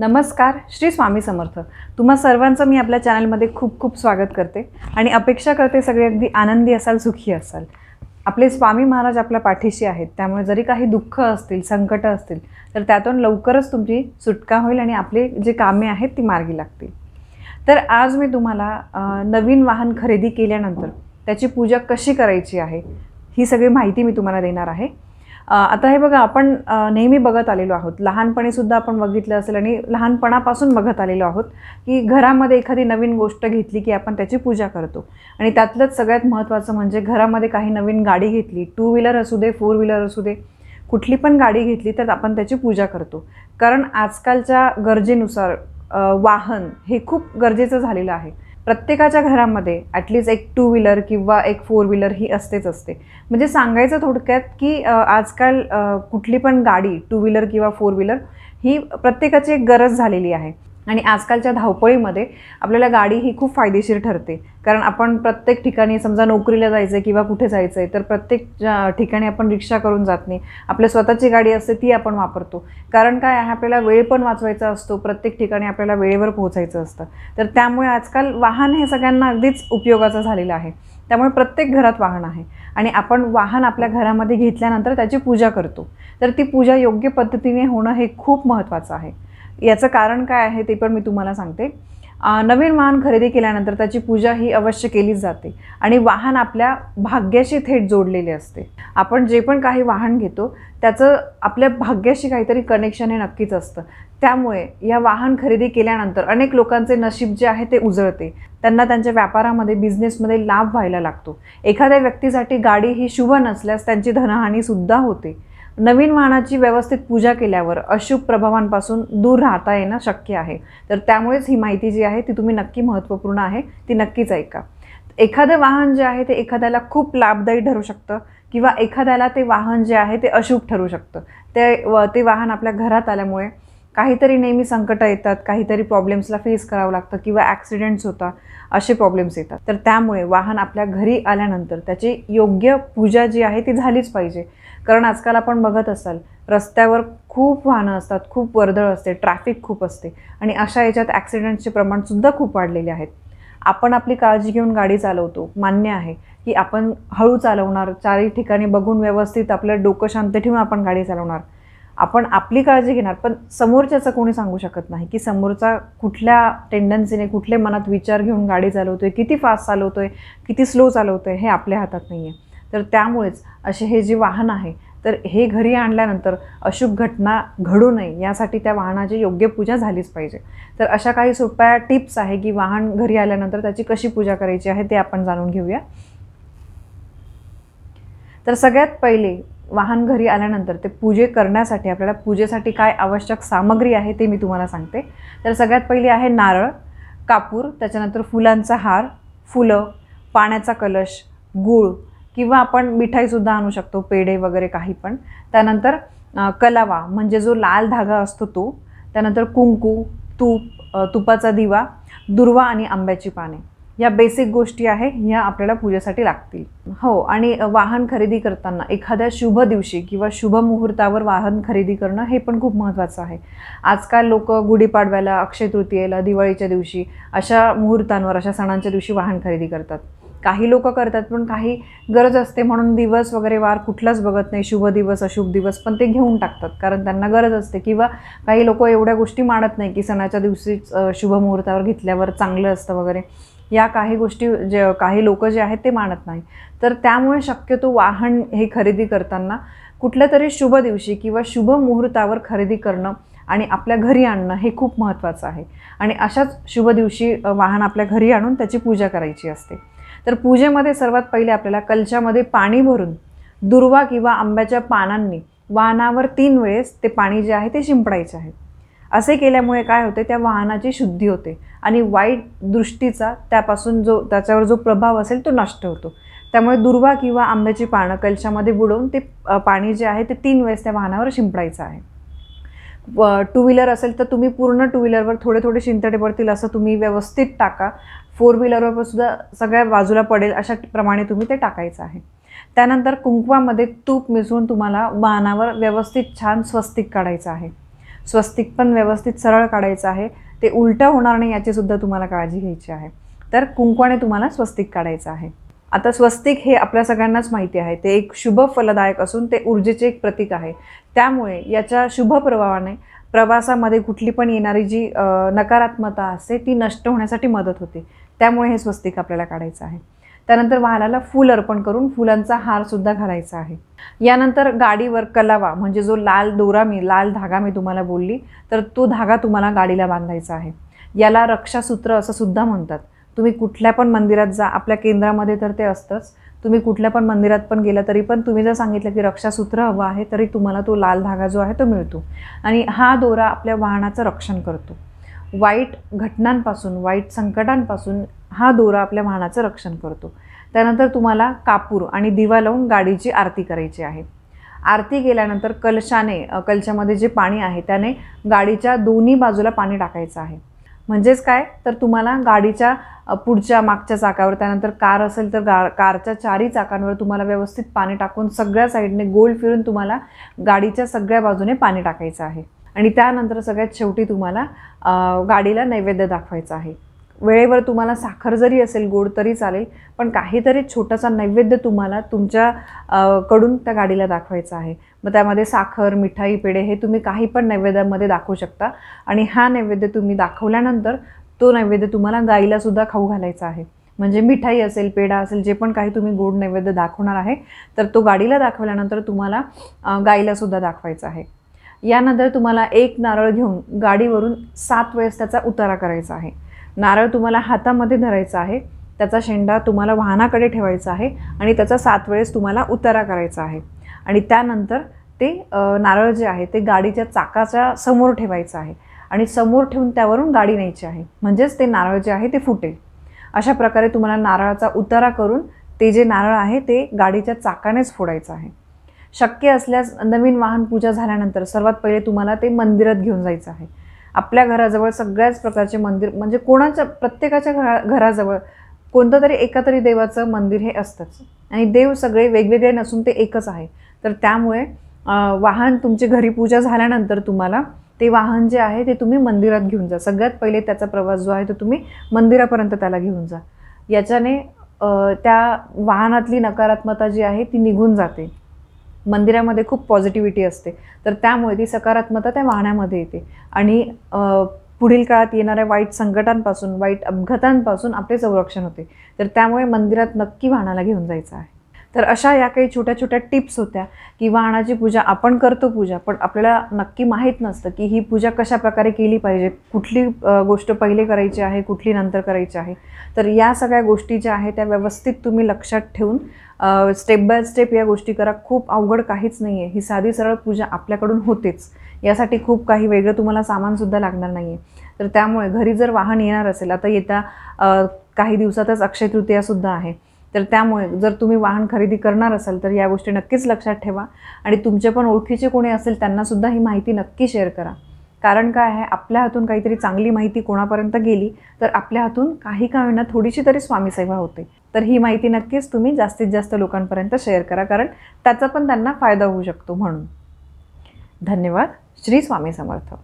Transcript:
नमस्कार श्री स्वामी समर्थ तुम्हा सर्वांचं मी आपल्या चॅनलमध्ये खूप खूप स्वागत करते आणि अपेक्षा करते सगळे अगदी आनंदी असाल सुखी असाल आपले स्वामी महाराज आपल्या पाठीशी आहेत त्यामुळे जरी काही दुःख असतील संकटं असतील तर त्यातून लवकरच तुमची सुटका होईल आणि आपले जे कामे आहेत ती मार्गी लागतील तर आज मी तुम्हाला नवीन वाहन खरेदी केल्यानंतर त्याची पूजा कशी करायची आहे ही सगळी माहिती मी तुम्हाला देणार आहे आता हे बघा आपण नेहमी बघत आलेलो आहोत लहानपणीसुद्धा आपण बघितलं असेल आणि लहानपणापासून बघत आलेलो आहोत की घरामध्ये एखादी नवीन गोष्ट घेतली की आपण त्याची पूजा करतो आणि त्यातलंच सगळ्यात महत्त्वाचं म्हणजे घरामध्ये काही नवीन गाडी घेतली टू व्हीलर असू दे फोर व्हीलर असू दे कुठली पण गाडी घेतली तर आपण त्याची पूजा करतो कारण आजकालच्या गरजेनुसार वाहन हे खूप गरजेचं झालेलं आहे प्रत्येकाच्या घरामध्ये ॲटलीस्ट एक टू व्हीलर किंवा एक फोर व्हीलर ही असतेच असते म्हणजे सांगायचं थोडक्यात की आजकाल कुठली पण गाडी टू व्हीलर किंवा फोर व्हीलर ही प्रत्येकाची एक गरज झालेली आहे आणि आजकालच्या धावपळीमध्ये आपल्याला गाडी ही खूप फायदेशीर ठरते कारण आपण प्रत्येक ठिकाणी समजा नोकरीला जायचं आहे किंवा कुठे जायचं आहे तर प्रत्येक ठिकाणी आपण रिक्षा करून जात नाही आपल्या स्वतःची गाडी असते ती आपण वापरतो कारण काय आहे आपल्याला वेळ पण वाचवायचा असतो प्रत्येक ठिकाणी आपल्याला वेळेवर पोहोचायचं असतं तर त्यामुळे आजकाल वाहन हे सगळ्यांना अगदीच उपयोगाचं झालेलं आहे त्यामुळे प्रत्येक घरात वाहन आहे आणि आपण वाहन आपल्या घरामध्ये घेतल्यानंतर त्याची पूजा करतो तर ती पूजा योग्य पद्धतीने होणं हे खूप महत्त्वाचं आहे याचं कारण काय आहे ते पण मी तुम्हाला सांगते नवीन वाहन खरेदी केल्यानंतर त्याची पूजा ही अवश्य केलीच जाते आणि वाहन आपल्या भाग्याशी थेट जोडलेले असते आपण जे पण काही वाहन घेतो त्याचं आपल्या भाग्याशी काहीतरी कनेक्शन हे नक्कीच असतं त्यामुळे या वाहन खरेदी केल्यानंतर अनेक लोकांचे नशीब जे आहे ते उजळते त्यांना त्यांच्या व्यापारामध्ये बिझनेसमध्ये लाभ व्हायला लागतो एखाद्या व्यक्तीसाठी गाडी ही शुभ नसल्यास त्यांची धनहानीसुद्धा होते नवीन वाहनाची व्यवस्थित पूजा केल्यावर अशुभ प्रभावांपासून दूर राहता येणं शक्य आहे तर त्यामुळेच ही माहिती जी आहे ती तुम्ही नक्की महत्त्वपूर्ण आहे ती नक्कीच ऐका एखादं वाहन जे आहे ते एखाद्याला खूप लाभदायी ठरू शकतं किंवा एखाद्याला ते वाहन जे आहे ते अशुभ ठरू शकतं ते ते वाहन आपल्या घरात आल्यामुळे काहीतरी नेहमी संकटं येतात काहीतरी प्रॉब्लेम्सला फेस करावं लागतं किंवा ॲक्सिडेंट्स होतात असे प्रॉब्लेम्स येतात तर त्यामुळे वाहन आपल्या घरी आल्यानंतर त्याची योग्य पूजा जी आहे ती झालीच पाहिजे कारण आजकाल आपण बघत असाल रस्त्यावर खूप वाहनं असतात खूप वर्दळ असते ट्रॅफिक खूप असते आणि अशा याच्यात ॲक्सिडेंटचे प्रमाणसुद्धा खूप वाढलेले आहेत आपण आपली काळजी घेऊन गाडी चालवतो मान्य आहे की आपण हळू चालवणार चारही ठिकाणी बघून व्यवस्थित आपलं डोकं शांत ठेवून आपण गाडी चालवणार आपण आपली काळजी घेणार पण समोरच्याचं कोणी सांगू शकत नाही की समोरचा कुठल्या टेंडन्सीने कुठले मनात विचार घेऊन गाडी आहे किती फास्ट चालवतोय किती स्लो आहे हे आपल्या हातात नाही आहे तर त्यामुळेच असे हे जे वाहन आहे तर हे घरी आणल्यानंतर अशुभ घटना घडू नये यासाठी त्या वाहनाची योग्य पूजा झालीच पाहिजे तर अशा काही सोप्या टिप्स आहे की वाहन घरी आल्यानंतर त्याची कशी पूजा करायची आहे ते आपण जाणून घेऊया तर सगळ्यात पहिले वाहन घरी आल्यानंतर ते पूजे करण्यासाठी आपल्याला पूजेसाठी काय आवश्यक सामग्री आहे ते मी तुम्हाला सांगते तर सगळ्यात पहिली आहे नारळ कापूर त्याच्यानंतर फुलांचा हार फुलं पाण्याचा कलश गूळ किंवा आपण मिठाईसुद्धा आणू शकतो पेढे वगैरे काही पण त्यानंतर कलावा म्हणजे जो लाल धागा असतो तो त्यानंतर कुंकू तूप तुपाचा दिवा दुर्वा आणि आंब्याची पाने या बेसिक गोष्टी आहे ह्या आपल्याला पूजेसाठी लागतील हो आणि वाहन खरेदी करताना एखाद्या शुभ दिवशी किंवा शुभ मुहूर्तावर वाहन खरेदी करणं हे पण खूप महत्त्वाचं आहे आजकाल लोक गुढीपाडव्याला अक्षय तृतीयेला दिवाळीच्या दिवशी अशा मुहूर्तांवर अशा सणांच्या दिवशी वाहन खरेदी करतात काही लोक करतात पण काही गरज असते म्हणून दिवस वगैरे वार कुठलाच बघत नाही शुभ दिवस अशुभ दिवस पण ते घेऊन टाकतात कारण त्यांना गरज असते किंवा काही लोक एवढ्या गोष्टी मानत नाही की सणाच्या दिवशीच शुभ मुहूर्तावर घेतल्यावर चांगलं असतं वगैरे या काही गोष्टी जे काही लोक जे आहेत ते मानत नाही तर त्यामुळे शक्यतो वाहन हे खरेदी करताना कुठल्या तरी शुभ दिवशी किंवा शुभ मुहूर्तावर खरेदी करणं आणि आपल्या घरी आणणं हे खूप महत्त्वाचं आहे आणि अशाच शुभ दिवशी वाहन आपल्या घरी आणून त्याची पूजा करायची असते तर पूजेमध्ये सर्वात पहिले आपल्याला कलशामध्ये पाणी भरून दुर्वा किंवा आंब्याच्या पानांनी वाहनावर तीन वेळेस ते पाणी जे आहे ते शिंपडायचे आहे असे केल्यामुळे काय होते त्या वाहनाची शुद्धी होते आणि वाईट दृष्टीचा त्यापासून जो त्याच्यावर जो प्रभाव असेल तो नष्ट होतो त्यामुळे दुर्वा किंवा आंब्याची पानं कलशामध्ये बुडवून ते पाणी जे आहे ते तीन वेळेस त्या वाहनावर शिंपडायचं आहे टू व्हीलर असेल तर तुम्ही पूर्ण टू व्हीलरवर थोडे थोडे शिंतडे पडतील असं तुम्ही व्यवस्थित टाका फोर व्हीलरवर सुद्धा सगळ्या बाजूला पडेल अशा प्रमाणे तुम्ही ते टाकायचं आहे त्यानंतर कुंकवामध्ये तूप मिसळून तुम्हाला वाहनावर व्यवस्थित छान स्वस्तिक काढायचं आहे स्वस्तिक पण व्यवस्थित सरळ काढायचं आहे ते उलटं होणार नाही याची सुद्धा तुम्हाला काळजी घ्यायची आहे तर कुंकवाने तुम्हाला स्वस्तिक काढायचं आहे आता स्वस्तिक हे आपल्या सगळ्यांनाच माहिती आहे ते एक शुभ फलदायक असून ते ऊर्जेचे एक प्रतीक आहे त्यामुळे याच्या शुभ प्रभावाने प्रवासामध्ये कुठली पण येणारी जी नकारात्मकता असते ती नष्ट होण्यासाठी मदत होते त्यामुळे हे स्वस्तिक आपल्याला काढायचं आहे त्यानंतर वाहनाला फूल अर्पण करून फुलांचा हार सुद्धा घालायचा आहे यानंतर गाडीवर कलावा म्हणजे जो लाल दोरा मी लाल धागा मी तुम्हाला बोलली तर तो धागा तुम्हाला गाडीला बांधायचा आहे याला रक्षासूत्र असं सुद्धा म्हणतात तुम्ही कुठल्या पण मंदिरात जा आपल्या केंद्रामध्ये तर ते असतंच तुम्ही कुठल्या पण मंदिरात पण गेला तरी पण तुम्ही जर सांगितलं की रक्षासूत्र हवं आहे तरी तुम्हाला तो लाल धागा जो आहे तो मिळतो आणि हा दोरा आपल्या वाहनाचं रक्षण करतो वाईट घटनांपासून वाईट संकटांपासून हा दोरा आपल्या वाहनाचं रक्षण करतो त्यानंतर तुम्हाला कापूर आणि दिवा लावून गाडीची आरती करायची आहे आरती केल्यानंतर कलशाने कलशामध्ये जे पाणी आहे त्याने गाडीच्या दोन्ही बाजूला पाणी टाकायचं आहे म्हणजेच काय तर तुम्हाला गाडीच्या पुढच्या मागच्या चाकावर त्यानंतर कार असेल तर गा कारच्या चारही चाकांवर तुम्हाला व्यवस्थित पाणी टाकून सगळ्या साईडने गोल फिरून तुम्हाला गाडीच्या सगळ्या बाजूने पाणी टाकायचं आहे आणि त्यानंतर सगळ्यात शेवटी तुम्हाला गाडीला नैवेद्य दाखवायचा आहे वेळेवर तुम्हाला साखर जरी असेल गोड तरी चालेल पण काहीतरी छोटासा नैवेद्य तुम्हाला तुमच्या कडून त्या गाडीला दाखवायचा आहे मग त्यामध्ये साखर मिठाई पेढे हे तुम्ही काही पण नैवेद्यामध्ये दाखवू शकता आणि हा नैवेद्य तुम्ही दाखवल्यानंतर तो नैवेद्य तुम्हाला गाईलासुद्धा खाऊ घालायचा आहे म्हणजे मिठाई असेल पेढा असेल जे पण काही तुम्ही गोड नैवेद्य दाखवणार आहे तर तो गाडीला दाखवल्यानंतर तुम्हाला गाईलासुद्धा दाखवायचा आहे यानंतर तुम्हाला एक नारळ घेऊन गाडीवरून सात वेळेस त्याचा उतारा करायचा आहे नारळ तुम्हाला हातामध्ये धरायचा आहे त्याचा शेंडा तुम्हाला वाहनाकडे ठेवायचा आहे आणि त्याचा सात वेळेस तुम्हाला उतारा करायचा आहे आणि त्यानंतर ते नारळ जे आहे ते गाडीच्या चाकाच्या समोर ठेवायचं आहे आणि समोर ठेवून त्यावरून गाडी न्यायची आहे म्हणजेच ते नारळ जे आहे ते फुटेल अशा प्रकारे तुम्हाला नारळाचा उतारा करून ते जे नारळ आहे ते गाडीच्या चाकानेच फोडायचं आहे शक्य असल्यास नवीन वाहन पूजा झाल्यानंतर सर्वात पहिले तुम्हाला ते मंदिरात घेऊन जायचं आहे आपल्या घराजवळ सगळ्याच प्रकारचे मंदिर म्हणजे कोणाच्या प्रत्येकाच्या घरा घराजवळ कोणतं तरी एका तरी देवाचं मंदिर हे असतंच आणि देव सगळे वेगवेगळे नसून ते एकच आहे तर त्यामुळे वाहन तुमची घरी पूजा झाल्यानंतर तुम्हाला ते वाहन जे आहे ते तुम्ही मंदिरात घेऊन जा सगळ्यात पहिले त्याचा प्रवास जो आहे तो तुम्ही मंदिरापर्यंत त्याला घेऊन जा याच्याने त्या वाहनातली नकारात्मकता जी आहे ती निघून जाते मंदिरामध्ये खूप पॉझिटिव्हिटी असते तर त्यामुळे ती सकारात्मकता त्या वाहण्यामध्ये येते आणि पुढील काळात येणाऱ्या वाईट संकटांपासून वाईट अपघातांपासून आपले संरक्षण होते तर त्यामुळे मंदिरात नक्की वाहनाला घेऊन जायचं आहे तर अशा या काही छोट्या छोट्या टिप्स होत्या की वाहनाची पूजा आपण करतो पूजा पण आपल्याला नक्की माहीत नसतं की ही पूजा कशा प्रकारे केली पाहिजे कुठली गोष्ट पहिले करायची आहे कुठली नंतर करायची आहे तर या सगळ्या गोष्टी ज्या आहेत त्या व्यवस्थित तुम्ही लक्षात ठेवून स्टेप बाय स्टेप या गोष्टी करा खूप अवघड काहीच नाही आहे ही साधी सरळ पूजा आपल्याकडून होतेच यासाठी खूप काही वेगळं तुम्हाला सामानसुद्धा लागणार नाही आहे तर त्यामुळे घरी जर वाहन येणार असेल आता येत्या काही दिवसातच अक्षय तृतीयासुद्धा आहे तर त्यामुळे जर तुम्ही वाहन खरेदी करणार असाल तर या गोष्टी नक्कीच लक्षात ठेवा आणि तुमचे पण ओळखीचे कोणी असेल त्यांनासुद्धा ही माहिती नक्की शेअर करा कारण काय आहे आपल्या हातून काहीतरी चांगली माहिती कोणापर्यंत गेली तर आपल्या हातून काही का होईना थोडीशी तरी स्वामीसेवा होते तर ही माहिती नक्कीच तुम्ही जास्तीत जास्त लोकांपर्यंत शेअर करा कारण त्याचा पण त्यांना फायदा होऊ शकतो म्हणून धन्यवाद श्री स्वामी समर्थ